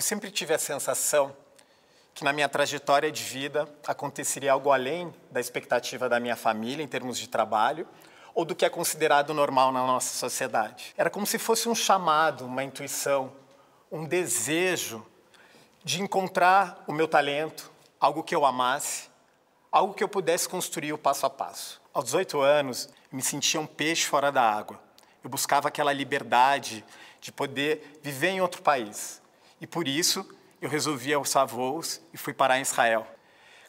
Eu sempre tive a sensação que na minha trajetória de vida aconteceria algo além da expectativa da minha família em termos de trabalho ou do que é considerado normal na nossa sociedade. Era como se fosse um chamado, uma intuição, um desejo de encontrar o meu talento, algo que eu amasse, algo que eu pudesse construir o passo a passo. Aos 18 anos, me sentia um peixe fora da água. Eu buscava aquela liberdade de poder viver em outro país, e por isso eu resolvi alçar voos e fui parar em Israel.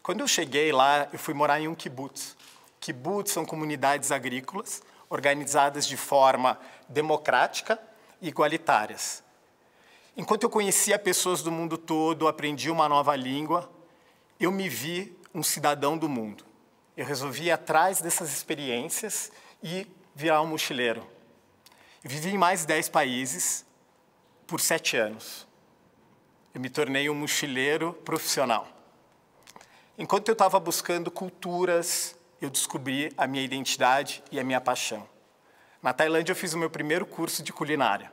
Quando eu cheguei lá, eu fui morar em um kibbutz. Kibbutz são comunidades agrícolas organizadas de forma democrática e igualitárias. Enquanto eu conhecia pessoas do mundo todo, aprendi uma nova língua, eu me vi um cidadão do mundo. Eu resolvi ir atrás dessas experiências e virar um mochileiro. Eu vivi em mais de 10 países por sete anos. Eu me tornei um mochileiro profissional. Enquanto eu estava buscando culturas, eu descobri a minha identidade e a minha paixão. Na Tailândia, eu fiz o meu primeiro curso de culinária.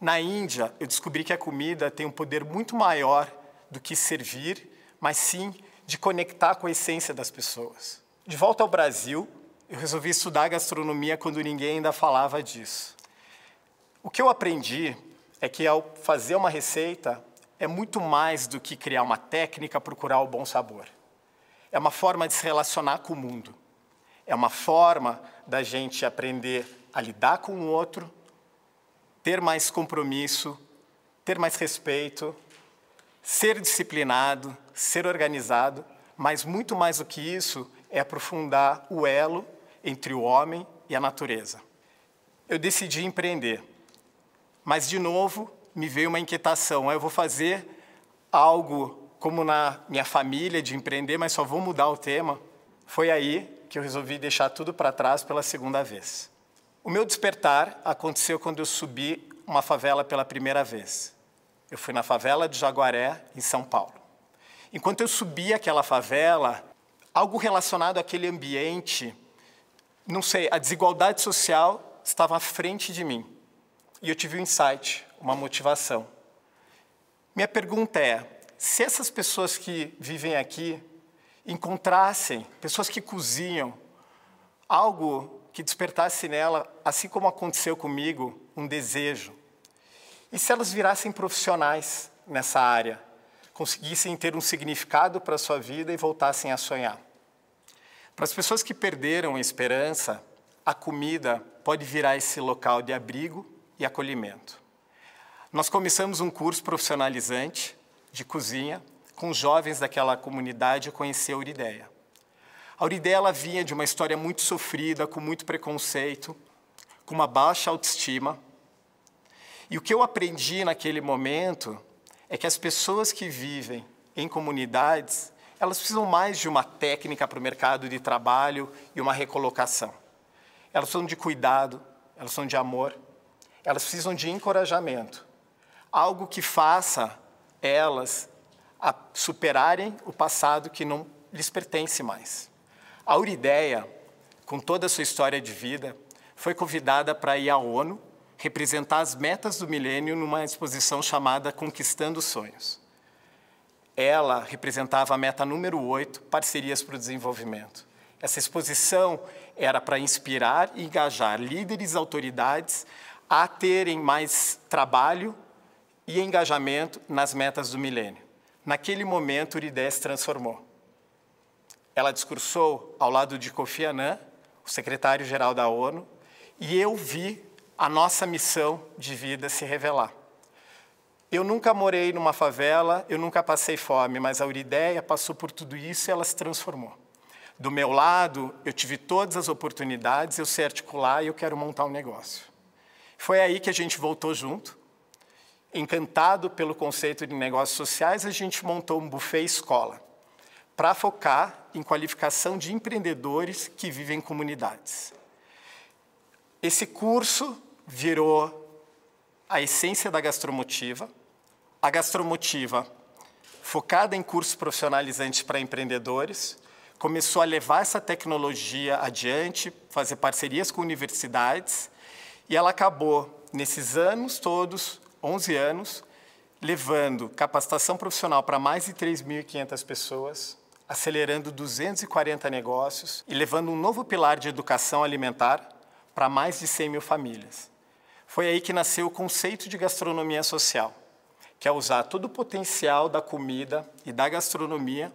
Na Índia, eu descobri que a comida tem um poder muito maior do que servir, mas sim de conectar com a essência das pessoas. De volta ao Brasil, eu resolvi estudar gastronomia quando ninguém ainda falava disso. O que eu aprendi é que ao fazer uma receita, é muito mais do que criar uma técnica, procurar o bom sabor. É uma forma de se relacionar com o mundo. É uma forma da gente aprender a lidar com o outro, ter mais compromisso, ter mais respeito, ser disciplinado, ser organizado, mas muito mais do que isso é aprofundar o elo entre o homem e a natureza. Eu decidi empreender, mas de novo me veio uma inquietação, ah, eu vou fazer algo como na minha família de empreender, mas só vou mudar o tema. Foi aí que eu resolvi deixar tudo para trás pela segunda vez. O meu despertar aconteceu quando eu subi uma favela pela primeira vez. Eu fui na favela de Jaguaré, em São Paulo. Enquanto eu subia aquela favela, algo relacionado àquele ambiente, não sei, a desigualdade social estava à frente de mim. E eu tive um insight, uma motivação. Minha pergunta é: se essas pessoas que vivem aqui encontrassem pessoas que cozinham algo que despertasse nela, assim como aconteceu comigo, um desejo, e se elas virassem profissionais nessa área, conseguissem ter um significado para a sua vida e voltassem a sonhar? Para as pessoas que perderam a esperança, a comida pode virar esse local de abrigo e acolhimento. Nós começamos um curso profissionalizante de cozinha com jovens daquela comunidade a conhecer a Urideia. A Urideia vinha de uma história muito sofrida, com muito preconceito, com uma baixa autoestima. E o que eu aprendi naquele momento é que as pessoas que vivem em comunidades, elas precisam mais de uma técnica para o mercado de trabalho e uma recolocação. Elas precisam de cuidado, elas são de amor, elas precisam de encorajamento algo que faça elas superarem o passado que não lhes pertence mais. A Urideia, com toda a sua história de vida, foi convidada para ir à ONU representar as metas do milênio numa exposição chamada Conquistando Sonhos. Ela representava a meta número 8, parcerias para o desenvolvimento. Essa exposição era para inspirar e engajar líderes e autoridades a terem mais trabalho e engajamento nas metas do milênio. Naquele momento, Uridé se transformou. Ela discursou ao lado de Kofi Annan, o secretário-geral da ONU, e eu vi a nossa missão de vida se revelar. Eu nunca morei numa favela, eu nunca passei fome, mas a Urideia passou por tudo isso e ela se transformou. Do meu lado, eu tive todas as oportunidades, eu sei articular e eu quero montar um negócio. Foi aí que a gente voltou junto, encantado pelo conceito de negócios sociais, a gente montou um buffet escola para focar em qualificação de empreendedores que vivem em comunidades. Esse curso virou a essência da gastromotiva. A gastromotiva, focada em cursos profissionalizantes para empreendedores, começou a levar essa tecnologia adiante, fazer parcerias com universidades, e ela acabou, nesses anos todos, 11 anos, levando capacitação profissional para mais de 3.500 pessoas, acelerando 240 negócios e levando um novo pilar de educação alimentar para mais de 100 mil famílias. Foi aí que nasceu o conceito de gastronomia social, que é usar todo o potencial da comida e da gastronomia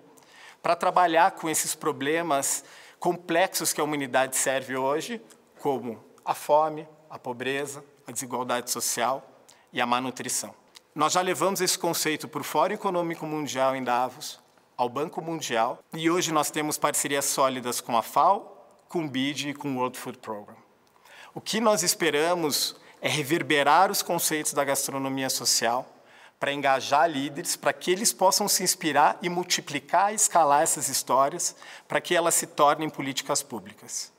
para trabalhar com esses problemas complexos que a humanidade serve hoje, como a fome, a pobreza, a desigualdade social e a má nutrição. Nós já levamos esse conceito para o Fórum Econômico Mundial em Davos, ao Banco Mundial, e hoje nós temos parcerias sólidas com a FAO, com o BID e com o World Food Program. O que nós esperamos é reverberar os conceitos da gastronomia social para engajar líderes, para que eles possam se inspirar e multiplicar e escalar essas histórias, para que elas se tornem políticas públicas.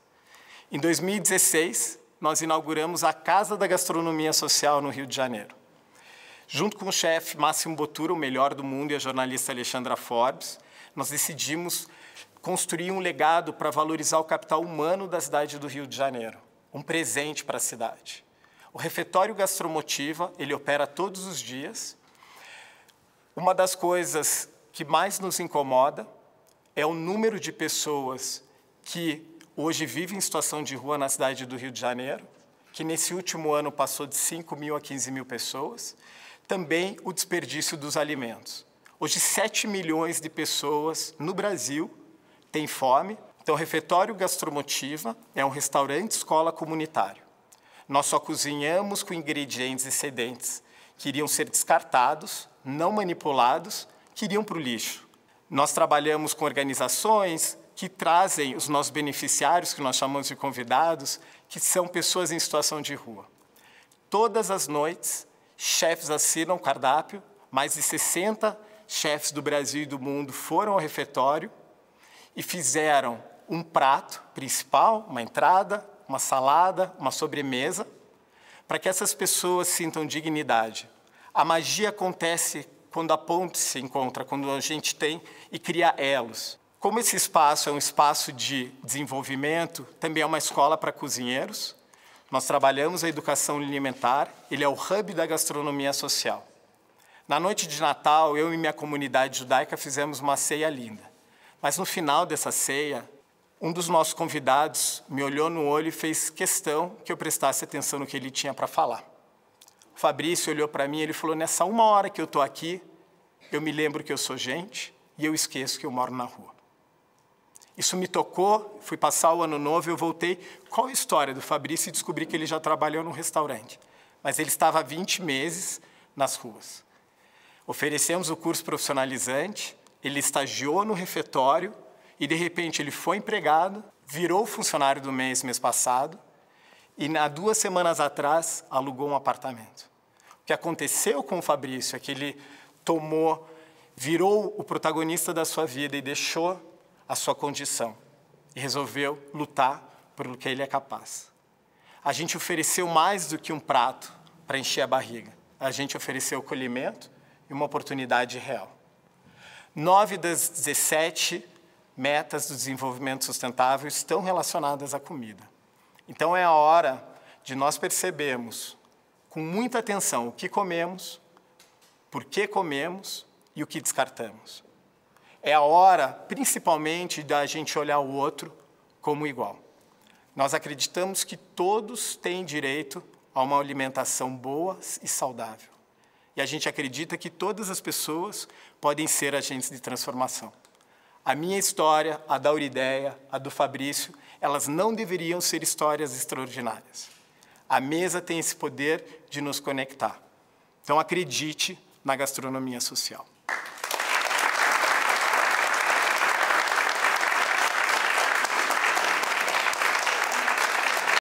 Em 2016, nós inauguramos a Casa da Gastronomia Social no Rio de Janeiro. Junto com o chefe Máximo Bottura, o melhor do mundo, e a jornalista Alexandra Forbes, nós decidimos construir um legado para valorizar o capital humano da cidade do Rio de Janeiro, um presente para a cidade. O refeitório Gastromotiva, ele opera todos os dias. Uma das coisas que mais nos incomoda é o número de pessoas que hoje vive em situação de rua na cidade do Rio de Janeiro, que nesse último ano passou de 5 mil a 15 mil pessoas. Também o desperdício dos alimentos. Hoje, 7 milhões de pessoas no Brasil têm fome. Então, o refeitório Gastromotiva é um restaurante escola comunitário. Nós só cozinhamos com ingredientes excedentes que iriam ser descartados, não manipulados, que iriam para o lixo. Nós trabalhamos com organizações, que trazem os nossos beneficiários, que nós chamamos de convidados, que são pessoas em situação de rua. Todas as noites, chefes assinam o cardápio, mais de 60 chefes do Brasil e do mundo foram ao refeitório e fizeram um prato principal, uma entrada, uma salada, uma sobremesa, para que essas pessoas sintam dignidade. A magia acontece quando a ponte se encontra, quando a gente tem e cria elos. Como esse espaço é um espaço de desenvolvimento, também é uma escola para cozinheiros. Nós trabalhamos a educação alimentar, ele é o hub da gastronomia social. Na noite de Natal, eu e minha comunidade judaica fizemos uma ceia linda. Mas no final dessa ceia, um dos nossos convidados me olhou no olho e fez questão que eu prestasse atenção no que ele tinha para falar. O Fabrício olhou para mim e ele falou: Nessa uma hora que eu estou aqui, eu me lembro que eu sou gente e eu esqueço que eu moro na rua. Isso me tocou, fui passar o ano novo, eu voltei. Qual a história do Fabrício? E descobri que ele já trabalhou num restaurante. Mas ele estava há 20 meses nas ruas. Oferecemos o curso profissionalizante, ele estagiou no refeitório e, de repente, ele foi empregado, virou funcionário do mês, mês passado, e há duas semanas atrás alugou um apartamento. O que aconteceu com o Fabrício é que ele tomou, virou o protagonista da sua vida e deixou a sua condição e resolveu lutar pelo que ele é capaz. A gente ofereceu mais do que um prato para encher a barriga. A gente ofereceu acolhimento e uma oportunidade real. Nove das 17 metas do desenvolvimento sustentável estão relacionadas à comida. Então é a hora de nós percebermos com muita atenção o que comemos, por que comemos e o que descartamos. É a hora, principalmente, da gente olhar o outro como igual. Nós acreditamos que todos têm direito a uma alimentação boa e saudável. E a gente acredita que todas as pessoas podem ser agentes de transformação. A minha história, a da Urideia, a do Fabrício, elas não deveriam ser histórias extraordinárias. A mesa tem esse poder de nos conectar. Então acredite na gastronomia social.